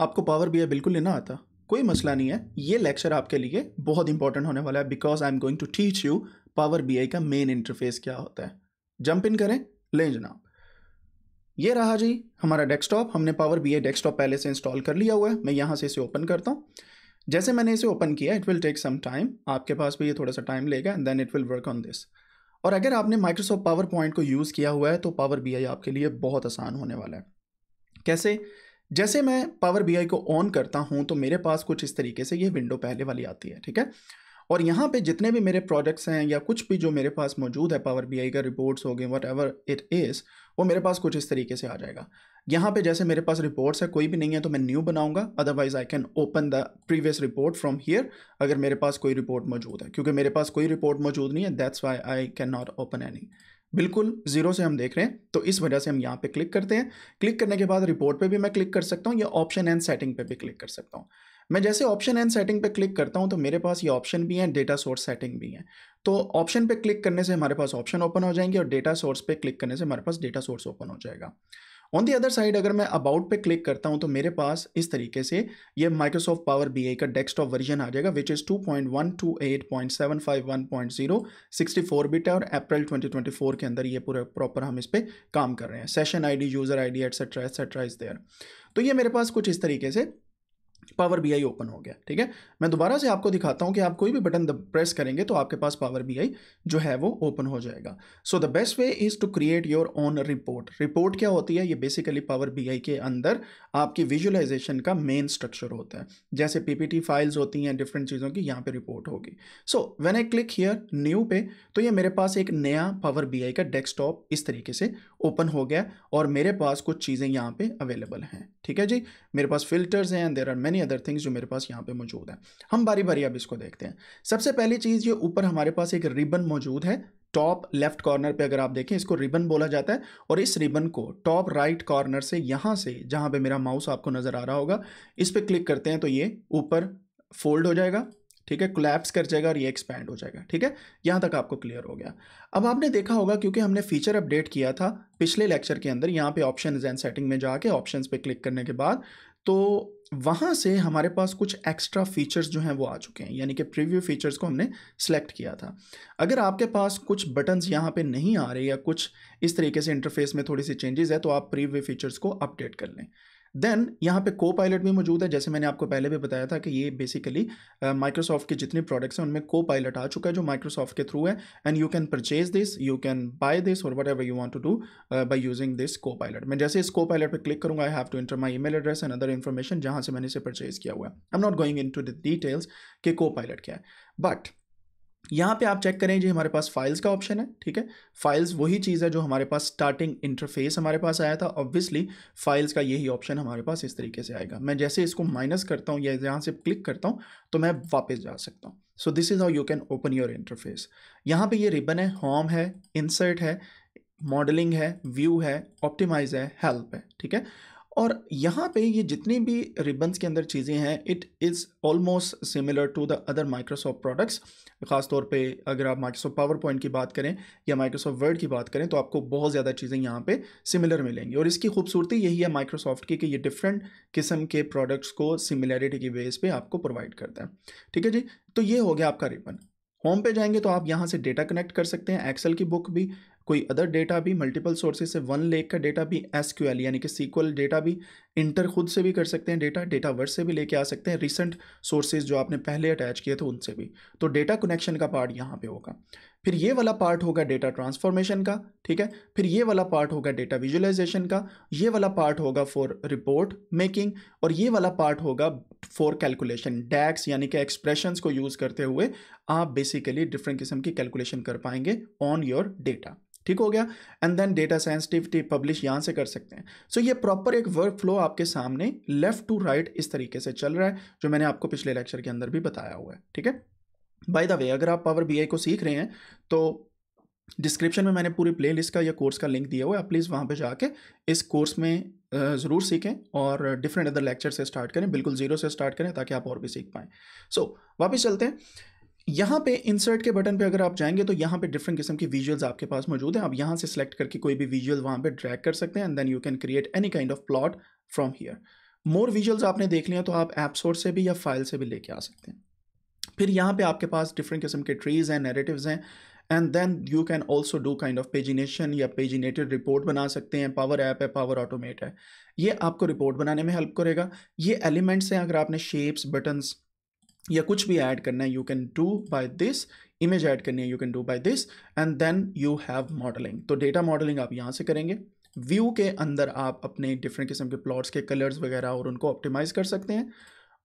आपको power B आई बिल्कुल लेना आता कोई मसला नहीं है ये लेक्चर आपके लिए बहुत इंपॉर्टेंट होने वाला है because I am going to teach you power B I का मेन इंटरफेस क्या होता है जंप इन करें लें जनाब ये रहा जी हमारा डेस्कटॉप हमने पावर बी आई डेस्कटॉप पहले से इंस्टॉल कर लिया हुआ है मैं यहाँ से इसे ओपन करता हूँ जैसे मैंने इसे ओपन किया it will take some time आपके पास भी ये थोड़ा सा टाइम लेगा and then it will work on this और अगर आपने माइक्रोसॉफ्ट पावर पॉइंट को यूज़ किया हुआ है तो पावर बी आपके लिए बहुत आसान होने वाला है कैसे जैसे मैं पावर बी को ऑन करता हूँ तो मेरे पास कुछ इस तरीके से ये विंडो पहले वाली आती है ठीक है और यहाँ पे जितने भी मेरे प्रोडक्ट्स हैं या कुछ भी जो मेरे पास मौजूद है पावर बी का रिपोर्ट्स हो गए वट एवर इट इज़ वो मेरे पास कुछ इस तरीके से आ जाएगा यहाँ पे जैसे मेरे पास रिपोर्ट्स है कोई भी नहीं है तो मैं न्यू बनाऊंगा otherwise I can open the previous report from here अगर मेरे पास कोई रिपोर्ट मौजूद है क्योंकि मेरे पास कोई रिपोर्ट मौजूद नहीं है that's why I can not open any बिल्कुल जीरो से हम देख रहे हैं तो इस वजह से हम यहाँ पे क्लिक करते हैं क्लिक करने के बाद रिपोर्ट पे भी मैं क्लिक कर सकता हूँ या ऑप्शन एंड सेटिंग पे भी क्लिक कर सकता हूँ मैं जैसे ऑप्शन एंड सेटिंग पे क्लिक करता हूँ तो मेरे पास ये ऑप्शन भी हैं डेटा सोर्स सेटिंग भी हैं तो ऑप्शन पे क्लिक करने से हमारे पास ऑप्शन ओपन हो जाएंगे और डेटा सोर्स पे क्लिक करने से हमारे पास डेटा सोर्स ओपन हो जाएगा ऑन दी अदर साइड अगर मैं अबाउट पे क्लिक करता हूँ तो मेरे पास इस तरीके से ये माइक्रोसॉफ्ट पावर बी का डेस्कटॉप वर्जन आ जाएगा which is two point one two eight point seven five one point zero sixty four bit है और अप्रैल ट्वेंटी ट्वेंटी फोर के अंदर ये पूरा प्रॉपर हम इस पर काम कर रहे हैं session I D user I D etcetera etcetera is there तो ये मेरे पास कुछ इस तरीके से पावर बी आई ओपन हो गया ठीक है मैं दोबारा से आपको दिखाता हूँ कि आप कोई भी बटन प्रेस करेंगे तो आपके पास पावर बी आई जो है वो ओपन हो जाएगा so the best way is to create your own report report क्या होती है ये बेसिकली पावर बी आई के अंदर आपकी विजुअलाइजेशन का मेन स्ट्रक्चर होता है जैसे पी पी टी फाइल्स होती हैं डिफरेंट चीज़ों की यहाँ पर रिपोर्ट होगी so when I click here new पे तो ये मेरे पास एक नया पावर बी आई का डेस्कटॉप इस तरीके से ओपन हो गया और मेरे पास कुछ चीज़ें यहाँ पर अवेलेबल हैं ठीक है जी मेरे पास फिल्टर्स हैं there are many many other things जो मेरे पास यहाँ पे मौजूद हैं हम बारी बारी अब इसको देखते हैं सबसे पहली चीज़ ये ऊपर हमारे पास एक रिबन मौजूद है टॉप लेफ्ट कॉर्नर पे अगर आप देखें इसको रिबन बोला जाता है और इस रिबन को टॉप राइट कॉर्नर से यहाँ से जहाँ पर मेरा माउस आपको नज़र आ रहा होगा इस पर क्लिक करते हैं तो ये ऊपर फोल्ड हो जाएगा ठीक है क्लैप्स कर जाएगा और ये एक्सपैंड हो जाएगा ठीक है यहाँ तक आपको क्लियर हो गया अब आपने देखा होगा क्योंकि हमने फीचर अपडेट किया था पिछले लेक्चर के अंदर यहाँ पे ऑप्शन एंड सेटिंग में जाके ऑप्शंस पे क्लिक करने के बाद तो वहाँ से हमारे पास कुछ एक्स्ट्रा फीचर्स जो हैं वो आ चुके हैं यानी कि प्रीव्यू फीचर्स को हमने सेलेक्ट किया था अगर आपके पास कुछ बटन्स यहाँ पे नहीं आ रहे या कुछ इस तरीके से इंटरफेस में थोड़ी सी चेंजेस है तो आप प्रीव्यू फीचर्स को अपडेट कर लें देन यहाँ पे को पायलट भी मौजूद है जैसे मैंने आपको पहले भी बताया था कि ये बेसिकली माइक्रोसॉफ्ट uh, के जितने प्रोडक्ट्स हैं उनमें को पायलट आ चुका है जो माइक्रोसॉफ्ट के थ्रू है and you can purchase this you can buy this और whatever you want to do by using this Copilot मैं जैसे इस को पायलट पर क्लिक करूँगा I have to enter my E address and other information जहाँ से मैंने इसे परचेज किया हुआ है I am not going into the details के को पायलट क्या है बट यहाँ पे आप चेक करें जी हमारे पास फाइल्स का ऑप्शन है ठीक है फाइल्स वही चीज़ है जो हमारे पास स्टार्टिंग इंटरफेस हमारे पास आया था ऑब्वियसली फाइल्स का यही ऑप्शन हमारे पास इस तरीके से आएगा मैं जैसे इसको माइनस करता हूँ या यहाँ से क्लिक करता हूँ तो मैं वापस जा सकता हूँ so this is how you can open your interface यहाँ पर ये रिबन है होम है इंसर्ट है मॉडलिंग है व्यू है ऑप्टिमाइज है हेल्प है ठीक है और यहाँ पे ये जितनी भी रिबन्स के अंदर चीज़ें हैं it is almost similar to the other Microsoft products ख़ास तौर पे अगर आप माइक्रोसॉफ्ट पावर पॉइंट की बात करें या माइक्रोसॉफ्ट वर्ड की बात करें तो आपको बहुत ज़्यादा चीज़ें यहाँ पे सिमिलर मिलेंगी और इसकी खूबसूरती यही है माइक्रोसॉफ्ट की कि ये डिफरेंट किस्म के प्रोडक्ट्स को सिमिलैरिटी की बेस पर आपको प्रोवाइड करता है ठीक है जी तो ये हो गया आपका रिबन होम पे जाएंगे तो आप यहाँ से डेटा कनेक्ट कर सकते हैं एक्सेल की बुक भी कोई अदर डेटा भी मल्टीपल सोर्सेज से वन लेक का डेटा भी एस यानी कि सीक्वल डेटा भी इंटर खुद से भी कर सकते हैं डेटा डेटा वर्स से भी लेके आ सकते हैं रिसेंट सोर्सेज जो आपने पहले अटैच किए थे उनसे भी तो डेटा कनेक्शन का पार्ट यहाँ पे होगा फिर ये वाला पार्ट होगा डेटा ट्रांसफॉर्मेशन का ठीक है फिर ये वाला पार्ट होगा डेटा विजुअलाइजेशन का ये वाला पार्ट होगा फॉर रिपोर्ट मेकिंग और ये वाला पार्ट होगा फॉर कैलकुलेशन डैक्स यानी कि एक्सप्रेशंस को यूज़ करते हुए आप बेसिकली डिफरेंट किस्म की कैलकुलेशन कर पाएंगे ऑन योर डेटा ठीक हो गया and then data sensitivity publish यहाँ से कर सकते हैं सो so, ये प्रॉपर एक वर्क फ्लो आपके सामने लेफ्ट टू राइट इस तरीके से चल रहा है जो मैंने आपको पिछले लेक्चर के अंदर भी बताया हुआ है ठीक है बाय द वे अगर आप पावर बी को सीख रहे हैं तो डिस्क्रिप्शन में मैंने पूरी प्ले का या कोर्स का लिंक दिया हुआ है आप प्लीज़ वहाँ पर जाके इस कोर्स में ज़रूर सीखें और डिफरेंट अदर लेक्चर से स्टार्ट करें बिल्कुल ज़ीरो से स्टार्ट करें ताकि आप और भी सीख पाएँ सो so, वापस चलते हैं यहाँ पे इंसर्ट के बटन पे अगर आप जाएंगे तो यहाँ पे डिफरेंट किस्म की विजुअल्स आपके पास मौजूद हैं आप यहाँ से सिलेक्ट करके कोई भी विजुअल वहाँ पे ड्रैग कर सकते हैं and then you can create any kind of plot from here more visuals आपने देख लिया तो आप एप्सोर से भी या फाइल से भी लेके आ सकते हैं फिर यहाँ पे आपके पास डिफरेंट किस्म के ट्रीज हैं नेरेटिव्स हैं and then you can also do kind of pagination या पेजिनेटेड रिपोर्ट बना सकते हैं पावर ऐप है पावर ऑटोमेट है ये आपको रिपोर्ट बनाने में हेल्प करेगा ये एलिमेंट्स हैं अगर आपने शेप्स बटन्स या कुछ भी ऐड करना है you can do by this image add करनी है you can do by this and then you have modelling तो डेटा मॉडलिंग आप यहाँ से करेंगे व्यू के अंदर आप अपने डिफरेंट किस्म के प्लॉट्स के कलर्स वगैरह और उनको ऑप्टिमाइज़ कर सकते हैं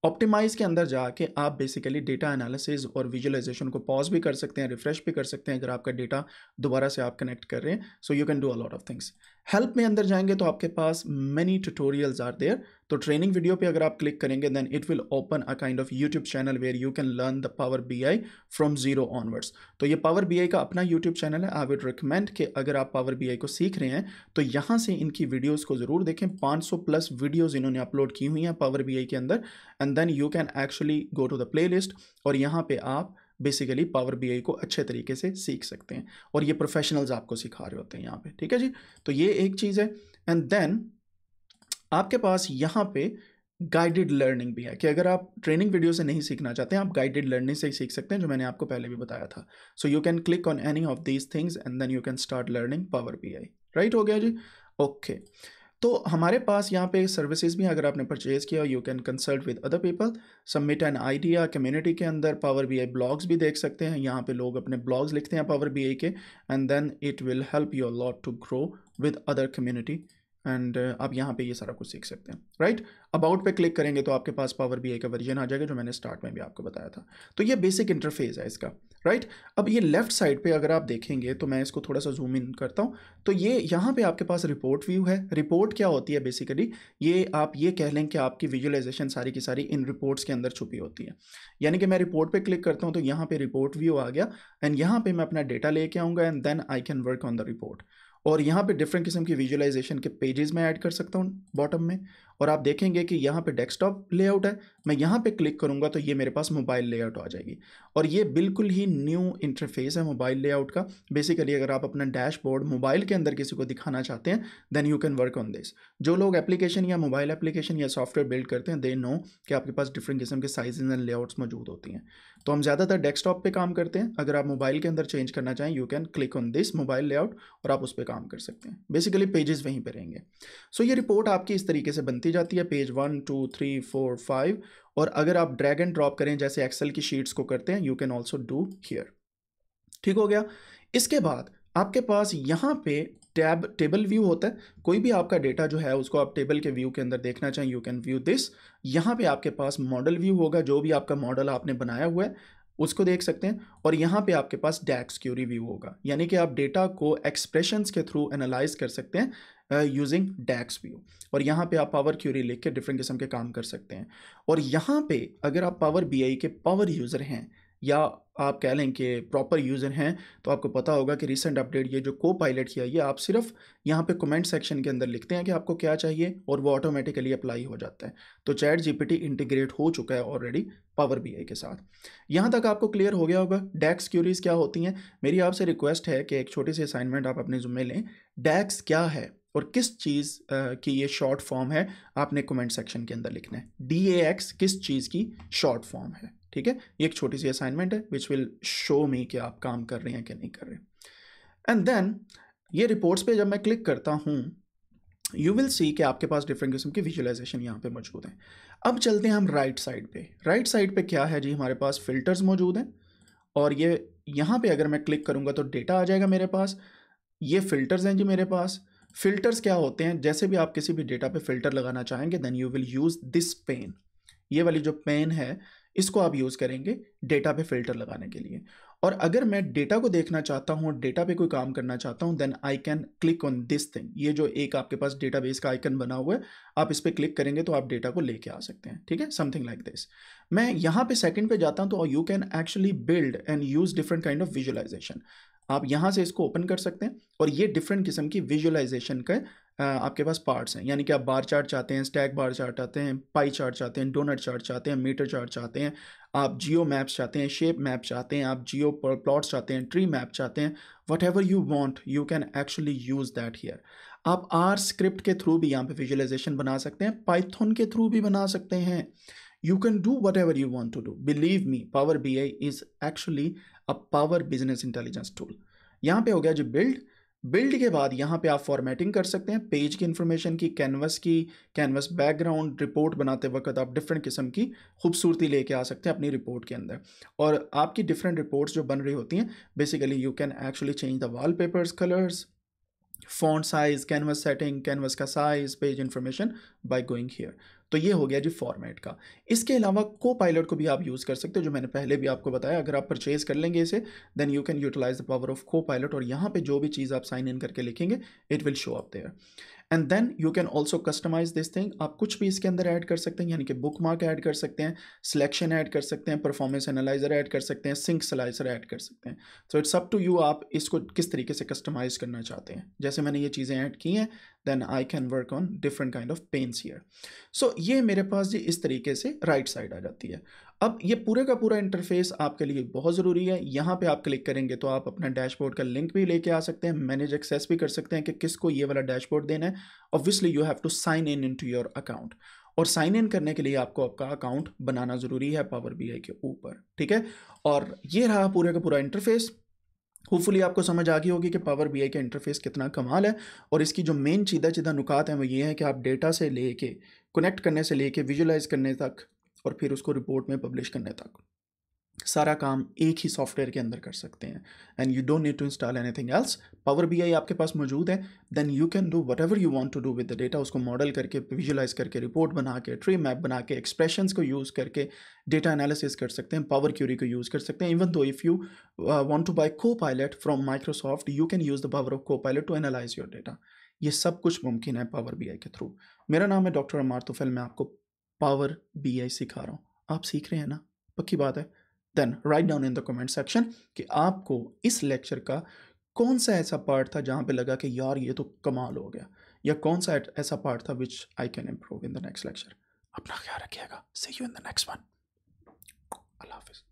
ऑप्टिमाइज के अंदर जाके आप बेसिकली डेटा एनालिसिस और विजुअलाइजेशन को पॉज भी कर सकते हैं रिफ्रेश भी कर सकते हैं अगर आपका डेटा दोबारा से आप कनेक्ट कर रहे हैं so you can do a lot of things help में अंदर जाएंगे तो आपके पास मेनी ट्यूटोरियल्स आर देयर तो ट्रेनिंग वीडियो पे अगर आप क्लिक करेंगे then it will open a kind of YouTube channel where you can learn the Power B I from zero onwards तो ये पावर बी आई का अपना यूट्यूब चैनल है आई वुड रिकमेंड कि अगर आप पावर बी आई को सीख रहे हैं तो यहाँ से इनकी वीडियोज़ को ज़रूर देखें सौ प्लस वीडियोज़ इन्होंने अपलोड की हुई हैं पावर बी आई के अंदर and then you can actually go to the playlist और यहाँ पर आप बेसिकली पावर बी को अच्छे तरीके से सीख सकते हैं और ये प्रोफेशनल्स आपको सिखा रहे होते हैं यहाँ पे ठीक है जी तो ये एक चीज़ है एंड देन आपके पास यहाँ पे गाइडेड लर्निंग भी है कि अगर आप ट्रेनिंग वीडियो से नहीं सीखना चाहते हैं आप गाइडेड लर्निंग से ही सीख सकते हैं जो मैंने आपको पहले भी बताया था so you can click on any of these things and then you can start learning Power B I right हो गया जी ओके okay. तो हमारे पास यहाँ पे सर्विसेज भी अगर आपने परचेज़ किया you can consult with other people submit an idea community के अंदर पावर बी आई ब्लॉग्स भी देख सकते हैं यहाँ पे लोग अपने ब्लॉग्स लिखते हैं पावर बी आई के and then it will help you lot to grow with other community and uh, आप यहाँ पे ये सारा कुछ सीख सकते हैं राइट अबाउट पे क्लिक करेंगे तो आपके पास पावर बी आई का वर्जन आ जाएगा जो मैंने स्टार्ट में भी आपको बताया था तो ये बेसिक इंटरफेस है इसका राइट अब ये लेफ्ट साइड पे अगर आप देखेंगे तो मैं इसको थोड़ा सा जूम इन करता हूँ तो ये यहाँ पे आपके पास रिपोर्ट व्यू है रिपोर्ट क्या होती है बेसिकली ये आप ये कह लें कि आपकी विजुअलाइजेशन सारी की सारी इन रिपोर्ट्स के अंदर छुपी होती है यानी कि मैं रिपोर्ट पर क्लिक करता हूँ तो यहाँ पर रिपोर्ट व्यू आ गया एंड यहाँ पर मैं अपना डेटा लेके आऊँगा and then I can work on the report और यहाँ पे डिफरेंट किस्म की विजुअलाइजेशन के पेजेस में ऐड कर सकता हूँ बॉटम में और आप देखेंगे कि यहाँ पे डेस्कटॉप लेआउट है मैं यहाँ पे क्लिक करूँगा तो ये मेरे पास मोबाइल लेआउट आ जाएगी और ये बिल्कुल ही न्यू इंटरफेस है मोबाइल लेआउट का बेसिकली अगर आप अपना डैशबोर्ड मोबाइल के अंदर किसी को दिखाना चाहते हैं then you can work on this जो लोग एप्लीकेशन या मोबाइल एप्लीकेशन या सॉफ्टवेयर बिल्ड करते हैं दे नो कि आपके पास डिफरेंट किस्म के साइज़ एंड लेआउट्स मौजूद होती हैं तो हम ज़्यादातर डेस्कटॉप पे काम करते हैं अगर आप मोबाइल के अंदर चेंज करना चाहें you can click on this mobile layout और आप उस पर काम कर सकते हैं बेसिकली पेजेस वहीं पे रहेंगे सो so, ये रिपोर्ट आपकी इस तरीके से बनती जाती है page one two three four five और अगर आप ड्रैग एंड ड्रॉप करें जैसे एक्सेल की शीट्स को करते हैं you can also do here ठीक हो गया इसके बाद आपके पास यहाँ पे टैब टेबल व्यू होता है कोई भी आपका डेटा जो है उसको आप टेबल के व्यू के अंदर देखना चाहें यू कैन व्यू दिस यहाँ पे आपके पास मॉडल व्यू होगा जो भी आपका मॉडल आपने बनाया हुआ है उसको देख सकते हैं और यहाँ पे आपके पास डैक्स क्यूरी व्यू होगा यानी कि आप डेटा को एक्सप्रेशंस के थ्रू एनालाइज कर सकते हैं यूजिंग डैक्स व्यू और यहाँ पे आप पावर क्यूरी लिख के डिफरेंट किस्म के काम कर सकते हैं और यहाँ पे अगर आप पावर बी के पावर यूज़र हैं या आप कह लें कि प्रॉपर यूज़र हैं तो आपको पता होगा कि रिसेंट अपडेट ये जो को पायलट किया ये आप सिर्फ यहाँ पे कमेंट सेक्शन के अंदर लिखते हैं कि आपको क्या चाहिए और वो ऑटोमेटिकली अप्लाई हो जाता है तो चैट जीपीटी इंटीग्रेट हो चुका है ऑलरेडी पावर बी के साथ यहाँ तक आपको क्लियर हो गया होगा डैक्स क्यूरीज क्या होती हैं मेरी आपसे रिक्वेस्ट है कि एक छोटी सी असाइनमेंट आप अपने जुम्मे लें डैक्स क्या है और किस चीज़ की ये शॉर्ट फॉर्म है आपने कमेंट सेक्शन के अंदर लिखना है डी किस चीज़ की शॉर्ट फॉर्म है ठीक है ये एक छोटी सी असाइनमेंट है विच विल शो मी कि आप काम कर रहे हैं कि नहीं कर रहे एंड देन ये रिपोर्ट्स पे जब मैं क्लिक करता हूँ यू विल सी कि आपके पास डिफरेंट किस्म के विजुअलाइजेशन यहाँ पे मौजूद हैं अब चलते हैं हम राइट right साइड पे राइट right साइड पे क्या है जी हमारे पास फिल्टर्स मौजूद हैं और ये यहाँ पे अगर मैं क्लिक करूँगा तो डेटा आ जाएगा मेरे पास ये फ़िल्टर्स हैं जी मेरे पास फ़िल्टर्स क्या होते हैं जैसे भी आप किसी भी डेटा पे फ़िल्टर लगाना चाहेंगे then you will use this pane ये वाली जो पेन है इसको आप यूज़ करेंगे डेटा पे फिल्टर लगाने के लिए और अगर मैं डेटा को देखना चाहता हूँ डेटा पे कोई काम करना चाहता हूँ then I can click on this thing ये जो एक आपके पास डेटा का आइकन बना हुआ है आप इस पर क्लिक करेंगे तो आप डेटा को लेके आ सकते हैं ठीक है समथिंग लाइक दिस मैं यहाँ पे सेकंड पे जाता हूँ तो you can actually build and use different kind of visualisation आप यहाँ से इसको ओपन कर सकते हैं और ये डिफरेंट किस्म की विजुअलाइजेशन का आपके पास पार्ट्स हैं यानी कि आप बार चार्ट चाहते हैं स्टैक बार चार्ट चाहते हैं पाई चार्ट चाहते हैं डोनट चार्ट चाहते हैं मीटर चार्ट चाहते हैं आप जियो मैप्स चाहते हैं शेप मैप चाहते हैं आप जियो प्लॉट्स चाहते हैं ट्री मैप चाहते हैं whatever you want you can actually use that here आप आर स्क्रिप्ट के थ्रू भी यहाँ पे विजुअलाइजेशन बना सकते हैं पाइथन के थ्रू भी बना सकते हैं you can do whatever you want to do believe me Power B is actually a power business intelligence tool यहाँ पे हो गया जो बिल्ड बिल्ड के बाद यहाँ पे आप फॉर्मेटिंग कर सकते हैं पेज की इन्फॉर्मेशन की कैनवस की कैनवस बैकग्राउंड रिपोर्ट बनाते वक्त आप डिफरेंट किस्म की खूबसूरती लेके आ सकते हैं अपनी रिपोर्ट के अंदर और आपकी डिफरेंट रिपोर्ट्स जो बन रही होती हैं basically you can actually change the wallpapers colours font size canvas setting canvas का size page information by going here तो ये हो गया जी फॉर्मेट का इसके अलावा को पायलट को भी आप यूज़ कर सकते हो जो मैंने पहले भी आपको बताया अगर आप परचेज़ कर लेंगे इसे then you can utilise the power of Copilot और यहाँ पे जो भी चीज़ आप साइन इन करके लिखेंगे it will show up there and then you can also customise this thing आप कुछ भी इसके अंदर ऐड कर सकते हैं यानी कि बुक मार्क ऐड कर सकते हैं सिलेक्शन ऐड कर सकते हैं परफॉर्मेंस एनालाइजर ऐड कर सकते हैं सिंक सलाइजर ऐड कर सकते हैं so it's up to you आप इसको किस तरीके से कस्टमाइज करना चाहते हैं जैसे मैंने ये चीज़ें ऐड की हैं then I can work on different kind of panes here so ये मेरे पास जी इस तरीके से राइट right साइड आ जाती है अब ये पूरे का पूरा इंटरफेस आपके लिए बहुत ज़रूरी है यहाँ पे आप क्लिक करेंगे तो आप अपना डैशबोर्ड का लिंक भी लेके आ सकते हैं मैनेज एक्सेस भी कर सकते हैं कि किसको ये वाला डैशबोर्ड देना है obviously you have to sign in into your account और साइन इन करने के लिए आपको आपका अकाउंट बनाना ज़रूरी है पावर बी के ऊपर ठीक है और ये रहा पूरे का पूरा इंटरफेस होपफुली आपको समझ आ गई होगी कि पावर बी का इंटरफेस कितना कमाल है और इसकी जो मेन चीदा चीदा नुकात हैं वो ये है कि आप डेटा से लेके कनेक्ट करने से लेके विजुलाइज करने तक और फिर उसको रिपोर्ट में पब्लिश करने तक सारा काम एक ही सॉफ्टवेयर के अंदर कर सकते हैं and you don't need to install anything else Power B I आपके पास मौजूद है then you can do whatever you want to do with the data उसको मॉडल करके विजुलाइज करके रिपोर्ट बना के ट्री मैप बना के एक्सप्रेशन को यूज़ करके डेटा एनालिसिस कर सकते हैं पावर क्यूरी को यूज़ कर सकते हैं even though if you want to buy Copilot from Microsoft you can use the power of Copilot to analyse your data ये सब कुछ मुमकिन है पावर बी आई के थ्रू मेरा नाम है डॉक्टर अमार तुफेल मैं आपको पावर बी आई सिखा रहा हूँ आप सीख रहे हैं ना पक्की बात है then write down in the comment section कि आपको इस लेक्चर का कौन सा ऐसा पार्ट था जहाँ पे लगा कि यार ये तो कमाल हो गया या कौन सा ऐसा पार्ट था which I can improve in the next lecture अपना ख्याल रखिएगा see you in the next one अल्लाह हाफिज़